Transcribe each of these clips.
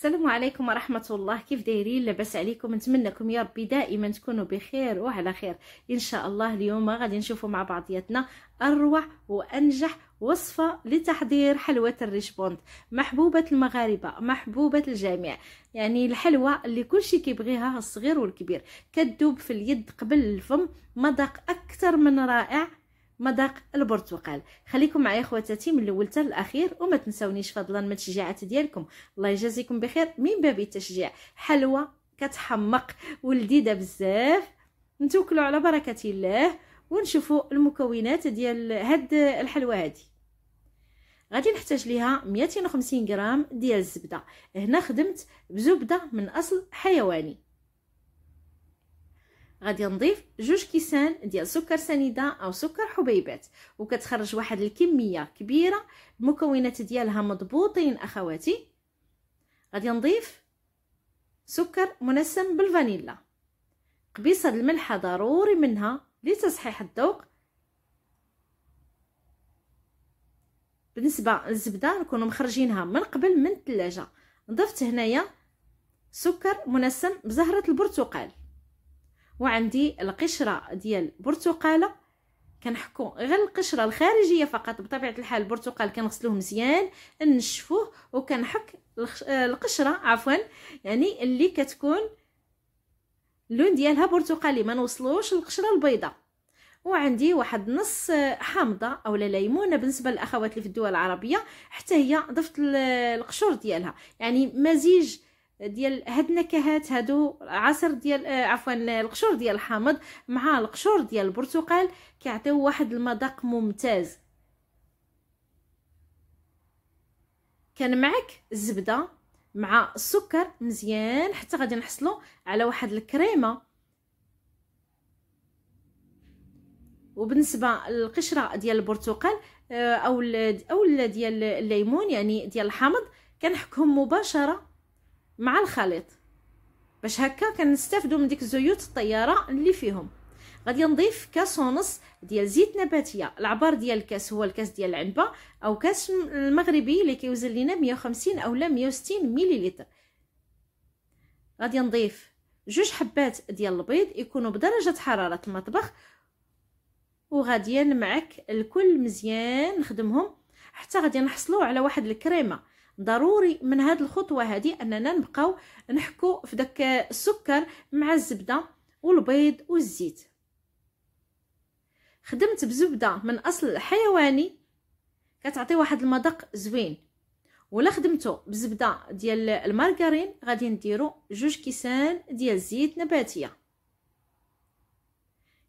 السلام عليكم ورحمة الله كيف دايرين لاباس عليكم نتمنىكم يا ربي دائما تكونوا بخير وعلى خير ان شاء الله اليوم غادي نشوفوا مع بعضياتنا اروع وانجح وصفة لتحضير حلوة الريش بوند محبوبة المغاربة محبوبة الجميع يعني الحلوة اللي كل شي كيبغيها الصغير والكبير كتذوب في اليد قبل الفم مذاق اكثر من رائع مذاق البرتقال خليكم معايا خواتاتي من الاول حتى الاخير وما تنساونيش فضلا من التشجيعات ديالكم الله يجازيكم بخير من باب التشجيع حلوى كتحمق ولذيذه بزاف نتوكلوا على بركه الله ونشوفوا المكونات ديال هاد الحلوى هادي غادي نحتاج ليها 250 غرام ديال الزبده هنا خدمت بزبده من اصل حيواني غادي نضيف جوج كيسان ديال سكر سنيده او سكر حبيبات وكتخرج واحد الكميه كبيره المكونات ديالها مضبوطين اخواتي غادي نضيف سكر منسم بالفانيلا قبيصه الملحه ضروري منها لتصحيح الذوق بالنسبه للزبده نكونوا مخرجينها من قبل من الثلاجه ضفت هنايا سكر منسم بزهره البرتقال وعندي القشره ديال برتقاله كنحكو غير القشره الخارجيه فقط بطبيعه الحال البرتقال كنغسلوه مزيان نشفوه وكنحك القشره عفوا يعني اللي كتكون اللون ديالها برتقالي ما نوصلوش القشره البيضاء وعندي واحد نص حامضه اولا ليمونه بالنسبه للاخوات اللي في الدول العربيه حتى هي ضفت القشور ديالها يعني مزيج ديال هاد النكهات هادو عصير ديال آه، عفوا القشور ديال الحامض مع القشور ديال البرتقال كيعطيو واحد المذاق ممتاز كان معك الزبده مع السكر مزيان حتى غادي نحصلوا على واحد الكريمه وبالنسبه للقشره ديال البرتقال آه، او او ديال الليمون يعني ديال الحامض كنحكهم مباشره مع الخليط باش هكا كنستافدوا من ديك زيوت الطياره اللي فيهم غادي نضيف كاس ونص ديال زيت نباتيه العبار ديال الكاس هو الكاس ديال العنبه او كاس المغربي اللي كيوزن لينا 150 اولا 160 مليليتر غادي نضيف جوج حبات ديال البيض يكونوا بدرجه حراره المطبخ وغادي نمعك الكل مزيان نخدمهم حتى غادي نحصلوا على واحد الكريمه ضروري من هاد الخطوه هذه اننا نبقاو نحكو في داك السكر مع الزبده والبيض والزيت خدمت بزبده من اصل حيواني كتعطي واحد المذاق زوين ولا خدمتو بزبده ديال المارغرين غادي نديرو جوج كيسان ديال الزيت نباتيه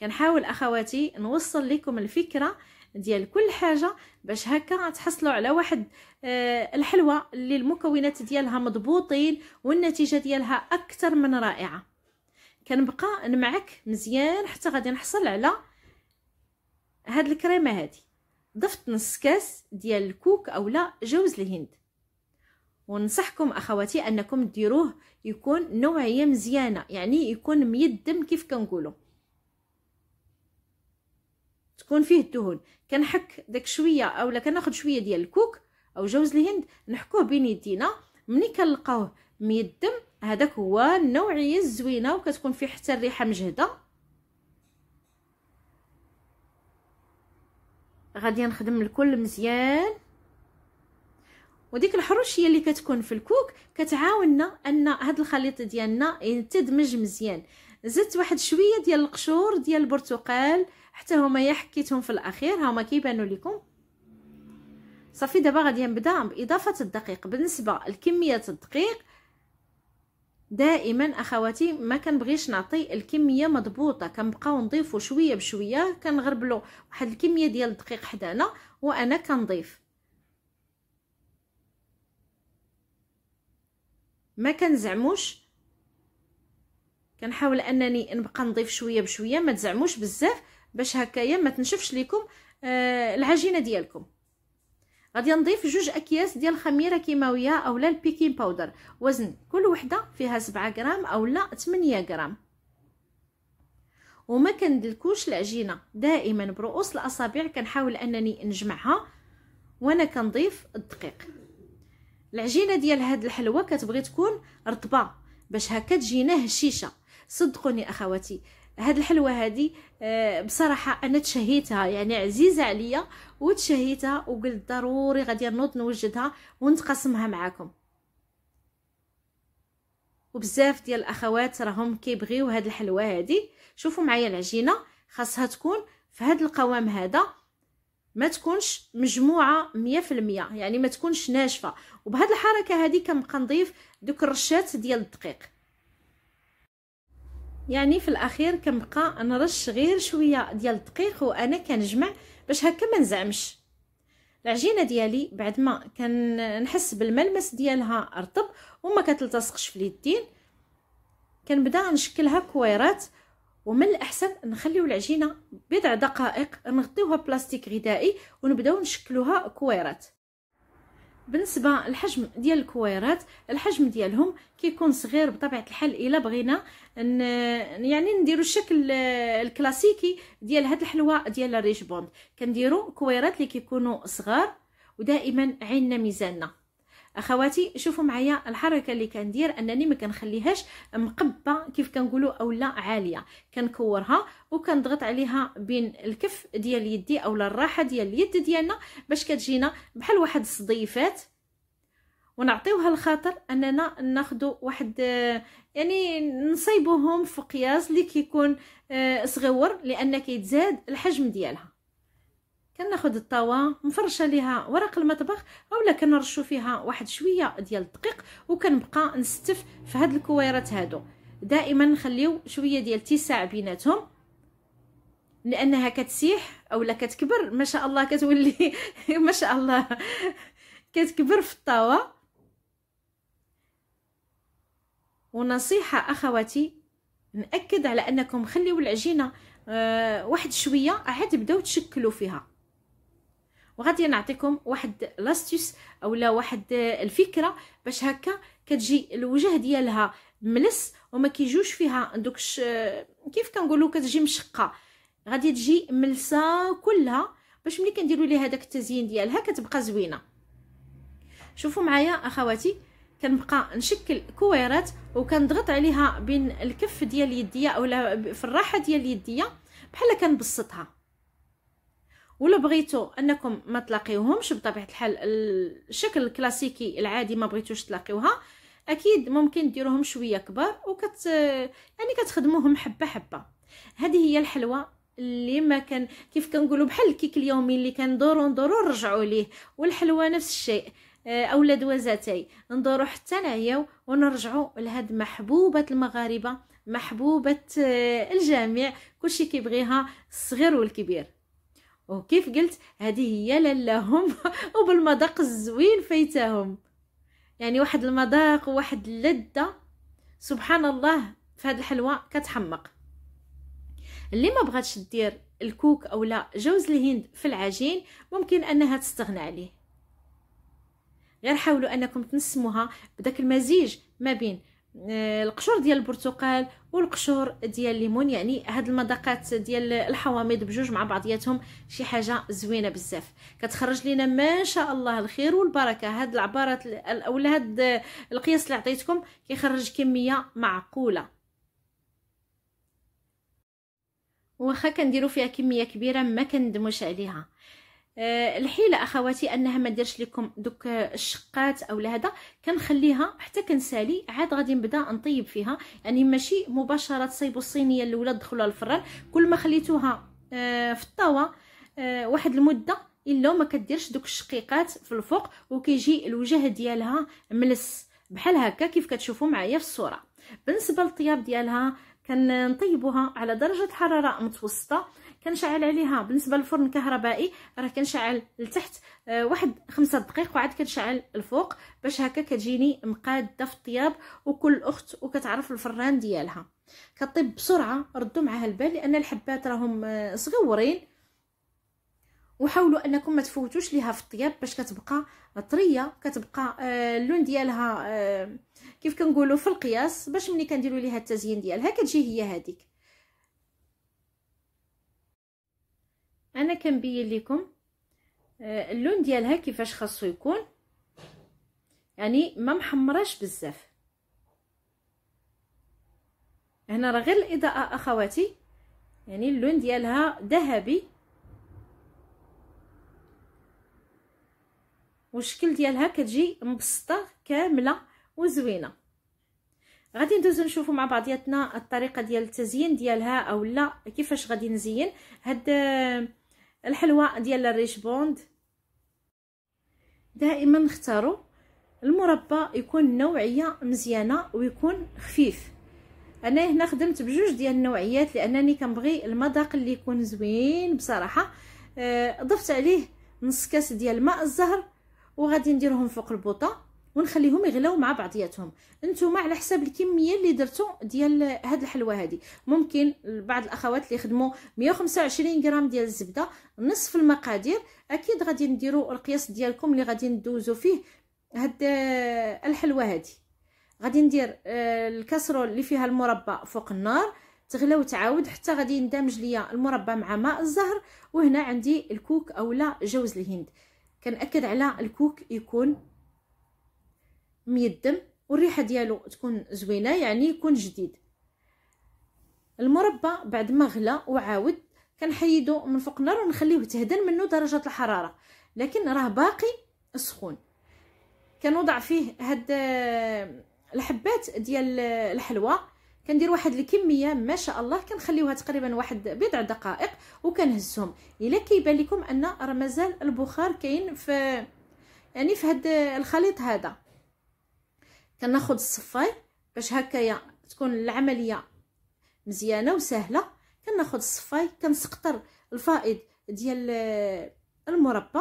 كنحاول اخواتي نوصل لكم الفكره ديال كل حاجه باش هكا تحصلوا على واحد آه، الحلوه اللي المكونات ديالها مضبوطين والنتيجه ديالها اكثر من رائعه كنبقى نمعك مزيان حتى غادي نحصل على هاد الكريمه هادي ضفت نص كاس ديال الكوك اولا جوز الهند وننصحكم اخواتي انكم ديروه يكون نوعيه مزيانه يعني يكون ميدم كيف كنقولوا تكون فيه الدهون كنحك داك شويه اولا كناخذ شويه ديال الكوك او جوز الهند نحكوه بين يدينا ملي كنلقاوه ميدم هذاك هو النوعيه الزوينه وكتكون فيه حتى الريحه مجهده غادي نخدم الكل مزيان وديك الحروشيه اللي كتكون في الكوك كتعاوننا ان هاد الخليط ديالنا يتدمج مزيان زدت واحد شويه ديال القشور ديال البرتقال حتى هما يا حكيتهم في الاخير هما كيبانوا لكم صافي دابا غادي نبدا باضافه الدقيق بالنسبه لكميه الدقيق دائما اخواتي ما كنبغيش نعطي الكميه مضبوطه كنبقاو نضيفو شويه بشويه كنغربلو واحد الكميه ديال الدقيق حدانا وانا كنضيف ما كنزعموش كنحاول انني نبقى نضيف شويه بشويه ما تزعموش بزاف باش هكايا ما تنشفش لكم آه العجينه ديالكم غادي نضيف جوج اكياس ديال الخميره كيماويه اولا البيكين باودر وزن كل وحده فيها 7 غرام اولا 8 غرام وما كندلكوش العجينه دائما برؤوس الاصابع كنحاول انني نجمعها وانا كنضيف الدقيق العجينه ديال هاد الحلوه كتبغي تكون رطبه باش هكا تجينا هشيشه صدقوني اخواتي هاد الحلوه هادي آه، بصراحه انا تشهيتها يعني عزيزه عليا وتشهيتها وقلت ضروري غادي نوض نوجدها ونتقاسمها معاكم وبزاف ديال الاخوات راهم كيبغيو هاد الحلوه هادي شوفوا معايا العجينه خاصها تكون في هاد القوام هذا ما تكونش مجموعه المية يعني ما تكونش ناشفه وبهاد الحركه هادي كنبقى نضيف دوك الرشات ديال الدقيق يعني في الاخير كنبقى نرش غير شويه ديال الدقيق وانا كنجمع باش هكا ما نزعمش العجينه ديالي بعد ما كنحس بالملمس ديالها رطب وما كتلتصقش في اليدين كنبدا نشكلها كويرات ومن الاحسن نخليو العجينه بضع دقائق نغطيوها بلاستيك غذائي ونبداو نشكلوها كويرات بالنسبه للحجم ديال الكويرات الحجم ديالهم كيكون صغير بطبيعه الحال الا بغينا يعني نديرو الشكل آه، الكلاسيكي ديال هاد الحلوه ديال الريش بوند كنديرو كويرات اللي كيكونوا صغار ودائما عيننا ميزاننا اخواتي شوفوا معايا الحركه اللي كندير انني ما كنخليهاش مقبه كيف كنقولوا اولا عاليه كنكورها وكنضغط عليها بين الكف ديال يدي اولا الراحه ديال اليد ديالنا باش كتجينا بحال واحد الصديفات ونعطيوها الخاطر اننا ناخذ واحد يعني نصيبوهم في قياس اللي كيكون آه، صغيور لان كيتزاد الحجم ديالها كناخذ الطاوه مفرشه ليها ورق المطبخ اولا كنرشو فيها واحد شويه ديال الدقيق وكنبقى نستف في هاد الكويرات هادو دائما نخليو شويه ديال الاتساع بيناتهم لانها كتسيح اولا كتكبر ما شاء الله كتولي ما شاء الله كتكبر في الطاوه ونصيحه اخواتي ناكد على انكم خليو العجينه آه، واحد شويه عاد بداو تشكلوا فيها وغادي نعطيكم واحد لاستيس اولا واحد الفكره باش هكا كتجي الوجه ديالها ملس وما كيجوش فيها دوك كيف كنقولوا كتجي مشقه غادي تجي ملسه كلها باش ملي كنديروا ليها داك التزيين ديالها كتبقى زوينه شوفوا معايا اخواتي كنبقى نشكل كويرات وكنضغط عليها بين الكف ديال يديا اولا في الراحه ديال يديا بحال كنبسطها ولا بغيتو انكم ما تلاقيوهمش بطبيعه الحال الشكل الكلاسيكي العادي ما بغيتوش تلاقيوها اكيد ممكن ديروهم شويه كبار وكت يعني كتخدموهم حبه حبه هذه هي الحلوه اللي ما كان كيف كنقولوا بحال الكيك اليومي اللي كندورو ندورو نرجعوا ليه والحلوه نفس الشيء آه، اولاد وزاتي ندورو حتى نعياو ونرجعوا لهاد محبوبه المغاربه محبوبه آه، الجميع كلشي كيبغيها الصغير والكبير وكيف قلت هذه هي لالهم وبالمذاق الزوين فايتاهم يعني واحد المذاق وواحد اللذه سبحان الله في هاد الحلوه كتحمق اللي ما بغاتش دير الكوك او لا جوز الهند في العجين ممكن انها تستغنى عليه غير حاولوا انكم تنسموها بداك المزيج ما بين آه، القشور ديال البرتقال والقشور ديال الليمون يعني هاد المذاقات ديال الحواميض بجوج مع بعضياتهم شي حاجه زوينه بزاف كتخرج لينا ما شاء الله الخير والبركه هاد العبارات اولا هاد القياس اللي عطيتكم كيخرج كميه معقوله واخا كنديروا فيها كميه كبيره ما كندموش عليها آه، الحيله اخواتي انها ما نديرش لكم دوك الشقات او هذا كنخليها حتى كنسالي عاد غادي نبدا نطيب فيها يعني ماشي مباشره تصيبوا الصينيه الاولى تدخلوها الفران كل ما خليتوها آه، في الطاوه آه، واحد المده الا ما كديرش دوك الشقيقات في الفوق وكيجي الوجه ديالها ملس بحال هكا كيف كتشوفوا معايا في الصوره بالنسبه للطياب ديالها كنطيبوها على درجه حراره متوسطه كنشعل عليها بالنسبه للفرن الكهربائي راه كنشعل لتحت آه، واحد خمسة دقائق وعاد كنشعل الفوق باش هكا كتجيني مقاده في الطياب وكل اخت وكتعرف الفران ديالها كطيب بسرعه ردوا معها البال لان الحبات راهم آه، صغورين وحاولوا انكم ما تفوتوش ليها في الطياب باش كتبقى طريه كتبقى آه، اللون ديالها كيف كنقولوا في القياس باش ملي كنديروا ليها التزيين ديالها كتجي هي هذيك انا كنبين لكم آه، اللون ديالها كيفاش خاصو يكون يعني ما محمراش بزاف هنا راه غير الاضاءه اخواتي يعني اللون ديالها ذهبي والشكل ديالها كتجي مبسطه كامله وزوينه غادي ندوزو نشوفو مع بعضياتنا الطريقه ديال التزيين ديالها اولا كيفاش غادي نزين هاد آه، الحلوه ديال الريش بوند دائما نختاروا المربى يكون نوعيه مزيانه ويكون خفيف انا هنا خدمت بجوج ديال النوعيات لانني كنبغي المذاق اللي يكون زوين بصراحه آه، ضفت عليه نص كاس ديال ماء الزهر وغادي نديرهم فوق البوطه ونخليهم يغلاو مع بعضياتهم نتوما على حساب الكميه اللي درتو ديال هاد الحلوه هادي ممكن بعض الاخوات اللي يخدموا 125 غرام ديال الزبده نصف المقادير اكيد غادي نديروا القياس ديالكم اللي غادي ندوزو فيه هاد آه، الحلوه هادي غادي ندير آه، الكاسرول اللي فيها المربى فوق النار تغلى وتعاود حتى غادي يندمج ليا المربى مع ماء الزهر وهنا عندي الكوك اولا جوز الهند كنأكد على الكوك يكون ميدم والريحه ديالو تكون زوينه يعني يكون جديد المربى بعد ما غلا وعاود كنحيدو من فوق النار ونخليوه تهدن منه درجه الحراره لكن راه باقي سخون كنوضع فيه هاد آه، الحبات ديال آه، الحلوى كندير واحد الكميه ما شاء الله كنخليوها تقريبا واحد بضع دقائق وكنهزهم الا كيبان لكم ان راه مازال البخار كاين في يعني في هاد آه، الخليط هذا كناخذ الصفاي باش هكايا تكون العمليه مزيانه وسهله كناخذ الصفاي كنسقطر الفائض ديال آه، المربى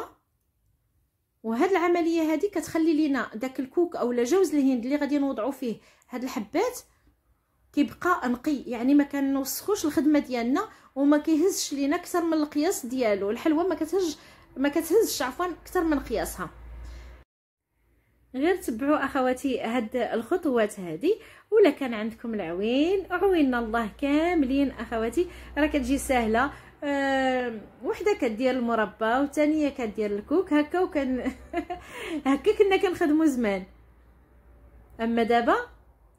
وهاد العمليه هادي كتخلي لينا داك الكوك اولا جوز الهند اللي غادي نوضعو فيه هاد الحبات كيبقى نقي يعني ما كنوسخوش الخدمه ديالنا وما كيهزش لينا اكثر من القياس ديالو الحلوه ما كتهز ما كتهزش عفوا اكثر من قياسها غير تبعوا اخواتي هاد الخطوات هذه ولا كان عندكم العوين عوينا الله كاملين اخواتي راه كتجي سهله أه وحده كدير المربى وثانيه كدير الكوك هكا وكان هكا كنا كنخدمو زمان اما دابا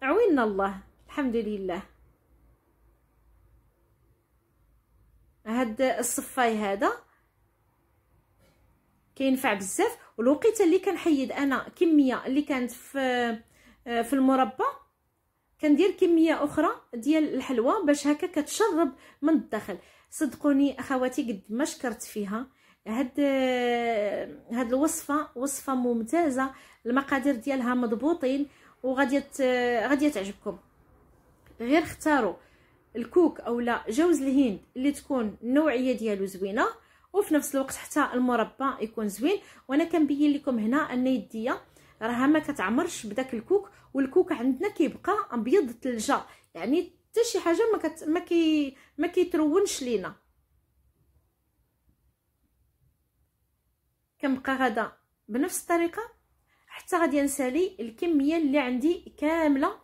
عوينا الله الحمد لله هاد الصفاي هذا كينفع بزاف والوقيته اللي كنحيد انا كميه اللي كانت في آه، في المربى كندير كميه اخرى ديال الحلوى باش هكا كتشرب من الداخل صدقوني اخواتي قد ما شكرت فيها هاد آه، هاد الوصفه وصفه ممتازه المقادير ديالها مضبوطين وغادي آه، غادي تعجبكم غير اختاروا الكوك اولا جوز الهند اللي تكون النوعيه ديالو زوينه وفي نفس الوقت حتى المربى يكون زوين وانا كنبين لكم هنا ان يديه راها ما كتعمرش بداك الكوك والكوك عندنا كيبقى ابيض الثلج يعني حتى شي حاجه ما كت... ما كي ما كيترونش لينا كنبقى غادا بنفس الطريقه حتى غادي نسالي الكميه اللي عندي كامله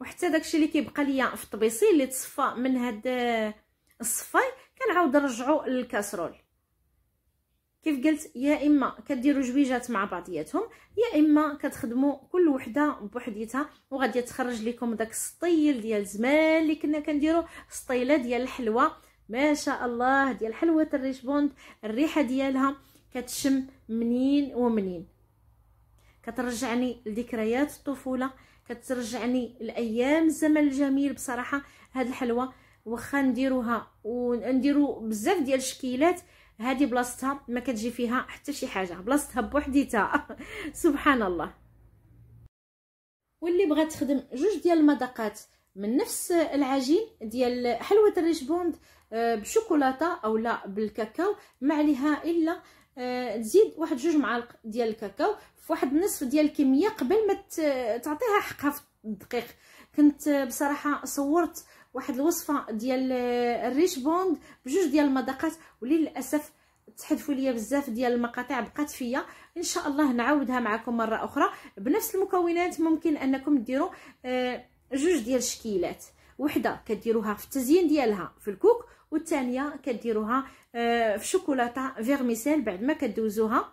وحتى داكشي اللي كيبقى ليا في الطبيسي اللي تصفى من هاد الصفاي كنعاود نرجعو للكاسرول كيف قلت يا اما كديروا جويجات مع بعضياتهم يا اما كتخدموا كل وحده بوحديتها وغادي تخرج لكم داك السطيل ديال زمان اللي كنا كنديروا سطيله ديال الحلوه ما شاء الله ديال حلوه بوند الريحه ديالها كتشم منين ومنين كترجعني لذكريات الطفوله كترجعني الايام الزمن الجميل بصراحه هاد الحلوه واخا نديروها ونديرو بزاف ديال الشكيلات هذه بلاصتها ما كتجي فيها حتى شي حاجه بلاصتها بوحديتها سبحان الله واللي بغات تخدم جوج ديال المذاقات من نفس العجين ديال حلوه الريش بوند آه، بشوكولاته اولا بالكاكاو ما عليها الا آه، تزيد واحد جوج معالق ديال الكاكاو في واحد نصف ديال الكميه قبل ما تعطيها حقها في الدقيق كنت بصراحه صورت واحد الوصفه ديال آه، الريش بوند بجوج ديال المذاقات وللاسف تحذفوا ليا بزاف ديال المقاطع بقات فيا ان شاء الله نعاودها معكم مره اخرى بنفس المكونات ممكن انكم ديروا آه، جوج ديال الشكيلات وحده كديروها في التزيين ديالها في الكوك والثانيه كديروها آه، في شوكولاته فيرميسيل بعد ما كدوزوها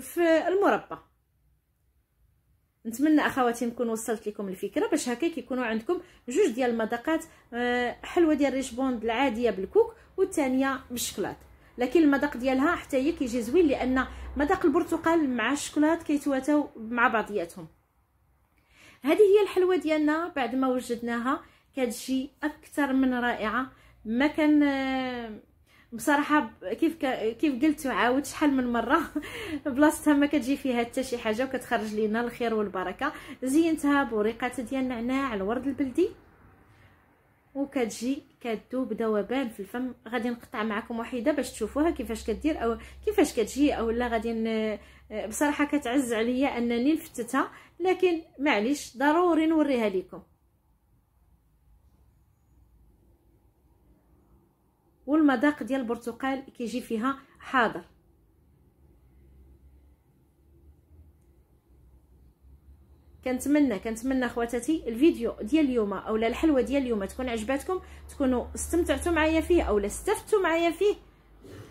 في المربى نتمنى اخواتي نكون وصلت لكم الفكره باش هكا كيكونوا عندكم جوج ديال المذاقات آه، حلوه ديال ريش بوند العاديه بالكوك والثانيه بالشكلاط لكن المذاق ديالها حتى هي كيجي زوين لان مذاق البرتقال مع الشكلاط كيتواتاو مع بعضياتهم هذه هي الحلوه ديالنا بعد ما وجدناها كتجي اكثر من رائعه ما كان آه، بصراحه كيف ك... كيف قلت وعاود شحال من مره بلاصتها ما كتجي فيها حتى شي حاجه وكتخرج لينا الخير والبركه زينتها بوريقات ديال النعناع الورد البلدي وكتجي كتذوب ذوبان في الفم غادي نقطع معكم وحده باش تشوفوها كيفاش كدير او كيفاش كتجي او لا غادي ن... آه، بصراحه كتعز عليا انني نفتتها لكن معليش ضروري نوريها لكم والمذاق ديال البرتقال كيجي فيها حاضر كنتمنى كنتمنى خواتاتي الفيديو ديال اليوم اولا الحلوه ديال اليوم تكون عجباتكم تكونوا استمتعتوا معايا فيه اولا استفدتوا معايا فيه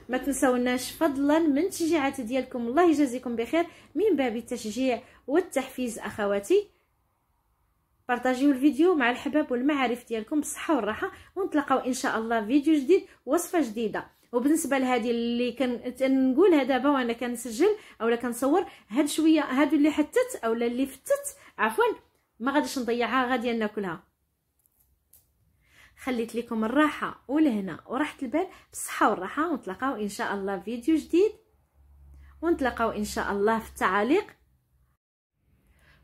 ما تنساوناش فضلا من التشجيعات ديالكم الله يجازيكم بخير من باب التشجيع والتحفيز اخواتي بارطاجيو الفيديو مع الحباب والمعارف ديالكم بالصحه والراحه ونتلاقاو ان شاء الله فيديو جديد وصفه جديده وبالنسبه لهذه اللي كنقولها دابا وانا كنسجل اولا كنصور هاد شويه هادو اللي حتت اولا اللي فتت عفوا ما غاديش نضيعها غادي ناكلها خليت لكم الراحه والهنا وراحه البال بالصحه والراحه ونتلاقاو ان شاء الله فيديو جديد ونتلاقاو ان شاء الله في التعاليق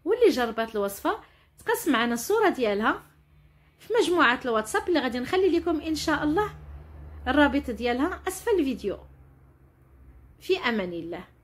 واللي جربت الوصفه تقسم معنا الصوره ديالها في مجموعه الواتساب اللي غادي نخلي لكم ان شاء الله الرابط ديالها اسفل الفيديو في امان الله